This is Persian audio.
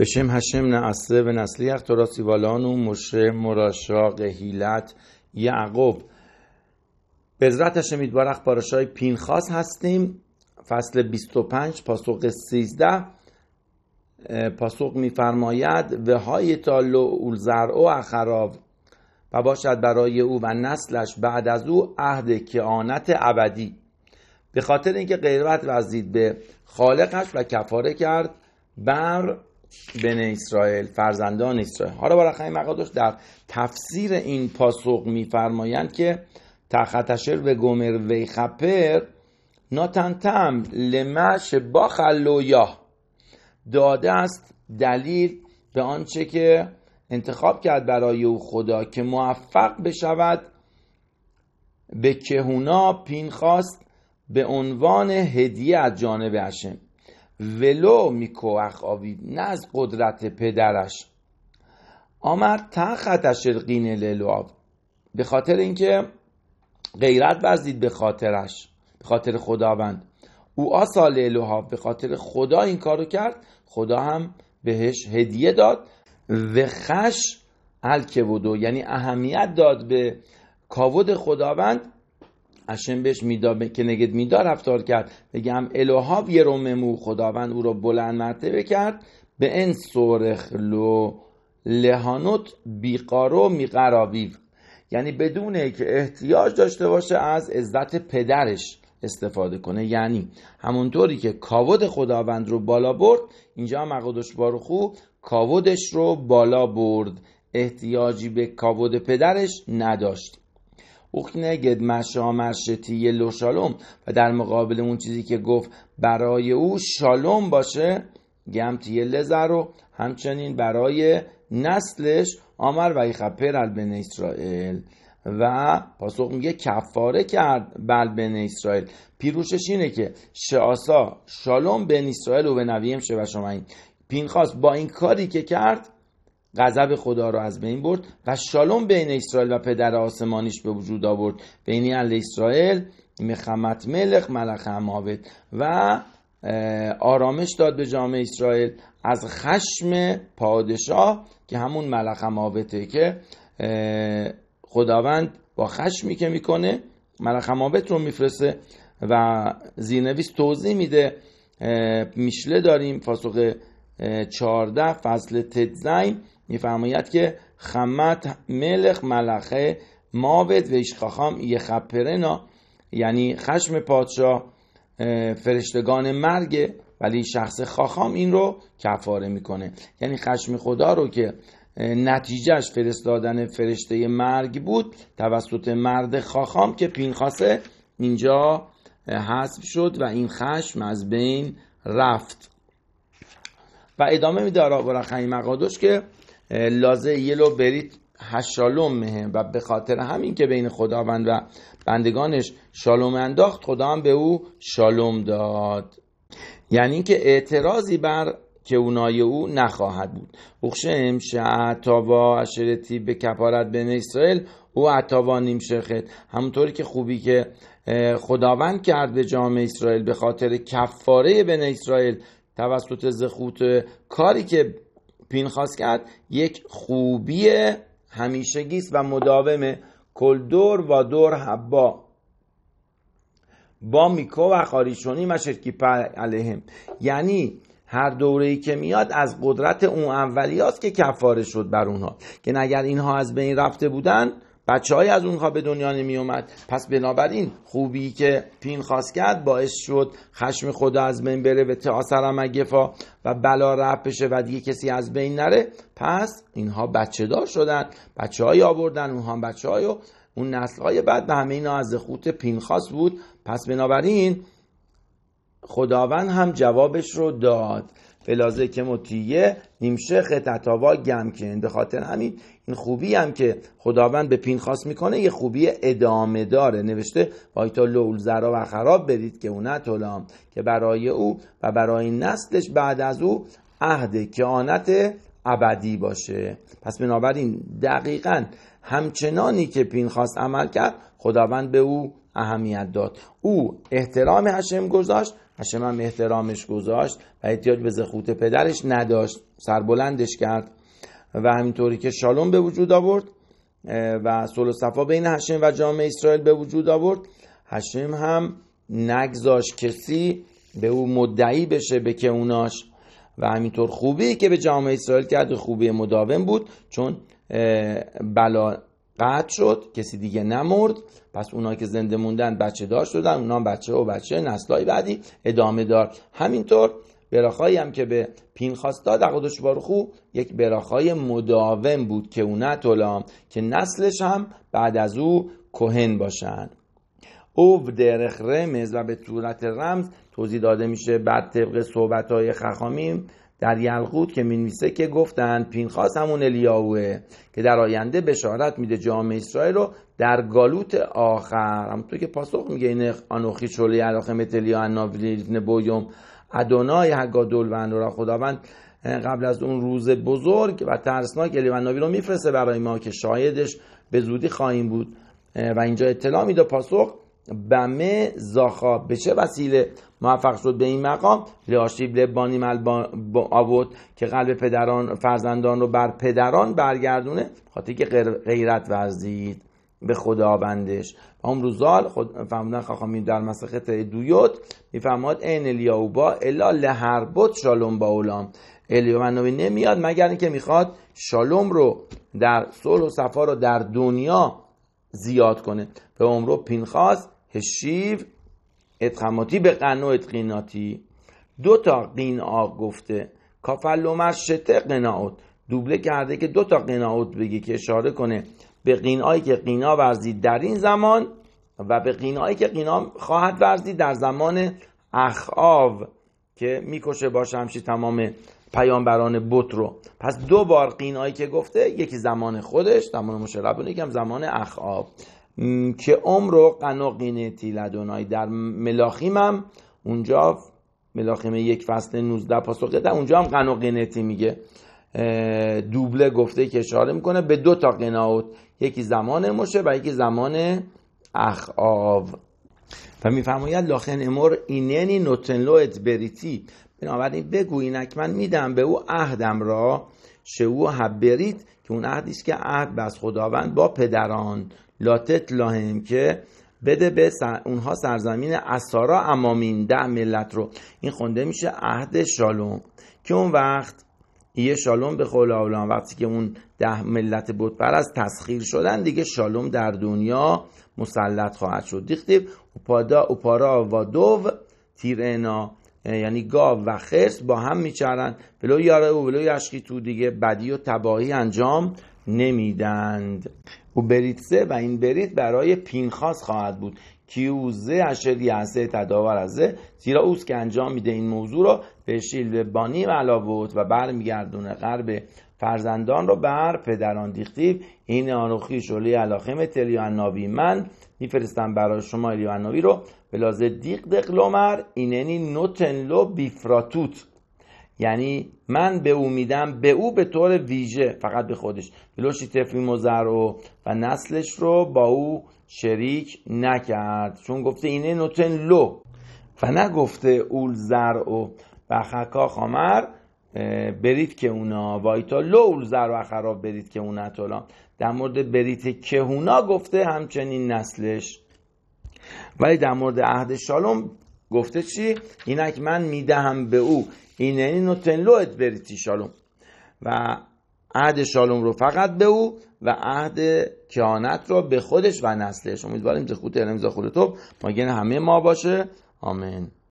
هشم و و نسلی תורה و مشه مراشاق هیلت یعقوب بعزت شمید یتبارخ پین پینخاس هستیم فصل 25 پاسوق 13 پاسخ میفرماید و های تالو اول زرع و اخراب و باشد برای او و نسلش بعد از او عهد کهانت ابدی به خاطر اینکه غیرت وزید به خالقش و کفاره کرد بر بن اسرائیل فرزندان اسرائیل حالا برخی مقادش در تفسیر این پاسخ میفرمایند که تختشر به گمر ویخپر خپر ناتنتم لمش با خلویا داده است دلیل به آنچه که انتخاب کرد برای او خدا که موفق بشود به کهونا پین خواست به عنوان هدیه از جانب هشم ولو میکوخ آوید نه از قدرت پدرش آمد تخت شرقین للواب به خاطر اینکه غیرت ورزید به خاطرش به خاطر خداوند او آسا للواب به خاطر خدا این کارو کرد خدا هم بهش هدیه داد و خش الکبودو یعنی اهمیت داد به کاود خداوند اشم بهش میدا که نگد میدا رفتار کرد بگم الوهاو یه مو خداوند او را بلند مرتبه کرد به این لو لهانوت بیقارو میقراویو یعنی بدون که احتیاج داشته باشه از عزت پدرش استفاده کنه یعنی همونطوری که کاود خداوند رو بالا برد اینجا مقدش بارخو کاودش رو بالا برد احتیاجی به کاود پدرش نداشت نگد مشا مرشتی لو شالوم و در مقابل اون چیزی که گفت برای او شالوم باشه گمتی لزرو همچنین برای نسلش آمر و یخپر خب البن اسرائیل و پاسخ میگه کفاره کرد بل بن اسرائیل پیروشش اینه که شعاسا شالوم بن اسرائیل و به نویم شه و شما این پینخواست با این کاری که کرد غضب خدا را از بین برد و شالوم بین اسرائیل و پدر آسمانیش به وجود آورد بین ال اسرائیل مخمت ملخ ملخ هماوت و آرامش داد به جامعه اسرائیل از خشم پادشاه که همون ملخ هماوته که خداوند با خشمی که میکنه ملخ هماوت رو میفرسته و زیرنویس توضیح میده میشله داریم فاسقه 14 فصل تدزین میفرماید که خمت ملخ ملخه ماوت و اشخاخام خپرنا یعنی خشم پادشاه فرشتگان مرگ ولی شخص خاخام این رو کفاره میکنه یعنی خشم خدا رو که نتیجهش فرستادن فرشته مرگ بود توسط مرد خاخام که پینخاسه اینجا حذف شد و این خشم از بین رفت و ادامه میده و این مقادش که لازه یلو برید هشالوم مهم و به خاطر همین که بین خداوند و بندگانش شالوم انداخت خدا هم به او شالوم داد یعنی که اعتراضی بر که اونای او نخواهد بود امشه اتاوا اشرتی به کپارت بین اسرائیل او اتاوا نیم همونطوری که خوبی که خداوند کرد به جامعه اسرائیل به خاطر کفاره بن اسرائیل توسط زخوت کاری که خواست کرد یک خوبی همیشگیست و کل دور و دور حبا با میکو و خاریشونی و شرکی پر علیهم یعنی هر دوره‌ای که میاد از قدرت اون اولیاست که کفاره شد بر اونها که اگر اینها از بین رفته بودن بچه های از اونها به دنیا نمی اومد پس بنابراین خوبی که پین خواست کرد باعث شد خشم خدا از بین بره و تاسرم و بلا رفت بشه و دیگه کسی از بین نره پس اینها بچه دار شدن بچه های آوردن اونها بچه های و اون نسل های بعد به همه اینا از پین خواست بود پس بنابراین خداوند هم جوابش رو داد فلازه که متیه نیمشخ تتاوا گم که به خاطر همین این خوبی هم که خداوند به پینخواست میکنه یه خوبی ادامه داره نوشته وای لول زرا و خراب برید که اونه تولام که برای او و برای نسلش بعد از او عهد کیانت ابدی باشه پس بنابراین دقیقا همچنانی که پینخواست عمل کرد خداوند به او اهمیت داد او احترام هشم گذاشت هشم هم احترامش گذاشت و احتیاج به زخوت پدرش نداشت سربلندش کرد و همینطوری که شالوم به وجود آورد و و صفا بین هشم و جامعه اسرائیل به وجود آورد هشم هم نگذاش کسی به او مدعی بشه به که اوناش و همینطور خوبی که به جامعه اسرائیل کرد خوبی مداوم بود چون بلا قطع شد کسی دیگه نمرد پس اونا که زنده موندن بچه دار شدن اونا بچه و بچه نسلای بعدی ادامه دار همینطور براخایی هم که به داد اقدش بارخو یک براخای مداوم بود که اونه تولام که نسلش هم بعد از او کهن باشن او درخ رمز و به صورت رمز توضیح داده میشه بعد طبق صحبت های خخامیم در یلقوت که مینویسه که گفتن پینخاس همون الیاوه که در آینده بشارت میده جامعه اسرائیل رو در گالوت آخر همونطور که پاسخ میگه این آنوخی چولی علاقه متلیا انابلیزن بویوم ادونای هگادول و را خداوند قبل از اون روز بزرگ و ترسناک الیوناوی رو میفرسته برای ما که شایدش به زودی خواهیم بود و اینجا اطلاع میده پاسخ بمه زاخا به چه وسیله موفق شد به این مقام لاشیب لبانی مل آورد که قلب پدران فرزندان رو بر پدران برگردونه خاطر که غیرت ورزید به خداوندش امروزال خود فرمودن خاخامی در تای دویوت میفرماد این الیاوبا الا لهربوت شالوم با اولام الیومنوی نمیاد مگر اینکه میخواد شالوم رو در صلح و صفا رو در دنیا زیاد کنه به عمرو پینخواست هشیو اتخماتی به قنو اتقیناتی دو تا قینعا گفته کافل شته قناعت دوبله کرده که دو تا قناعت بگی که اشاره کنه به قینایی که قینا ورزید در این زمان و به قینایی که قینا خواهد ورزید در زمان اخاو که میکشه با شمشی تمام پیامبران بت رو پس دو بار قینایی که گفته یکی زمان خودش زمان مشربون هم زمان اخاب که عمر و قینتی لدونای در ملاخیم هم اونجا ملاخیم یک فصل 19 پاسخ در اونجا هم قناقینتی قینتی میگه دوبله گفته که اشاره میکنه به دو تا قناوت یکی زمان مشه و یکی زمان اخاو و میفرماید لاخن امور ایننی نوتنلوت بریتی بنابراین بگو اینک من میدم به او عهدم را شو حبرید که اون عهدی که عهد بس خداوند با پدران لاتت لاهم که بده به اونها سرزمین اسارا امامین ده ملت رو این خونده میشه عهد شالوم که اون وقت یه شالوم به قول اولان وقتی که اون ده ملت بود از تسخیر شدن دیگه شالوم در دنیا مسلط خواهد شد دیختیب اوپادا اوپارا و دو تیرنا یعنی گاو و خرس با هم میچرن بلو یاره و ولو یشکی تو دیگه بدی و تباهی انجام نمیدند و سه و این بریت برای پینخاس خواهد بود کیوزه اشری اسه تداور ازه زیرا اوست که انجام میده این موضوع رو به شیل بانی و علاوت و برمیگردونه غرب فرزندان رو بر پدران دیختیب این آنوخی شلی علاخم تلیاناوی من میفرستم برای شما الیاناوی رو بلازه دیق دقلومر ایننی نوتنلو بیفراتوت یعنی من به او میدم به او به طور ویژه فقط به خودش لوشی مزر و و نسلش رو با او شریک نکرد چون گفته اینه نوتن لو و نگفته اول زرع و بخکا خامر برید که اونا وایتا لو اول زر و خراب برید که اونا طولا در مورد برید که اونا گفته همچنین نسلش ولی در مورد عهد شالوم گفته چی؟ اینک من میدهم به او این یعنی نوتن لوت بریتی شالوم و عهد شالوم رو فقط به او و عهد کیانت رو به خودش و نسلش امیدواریم که خود خودتو همه ما باشه آمین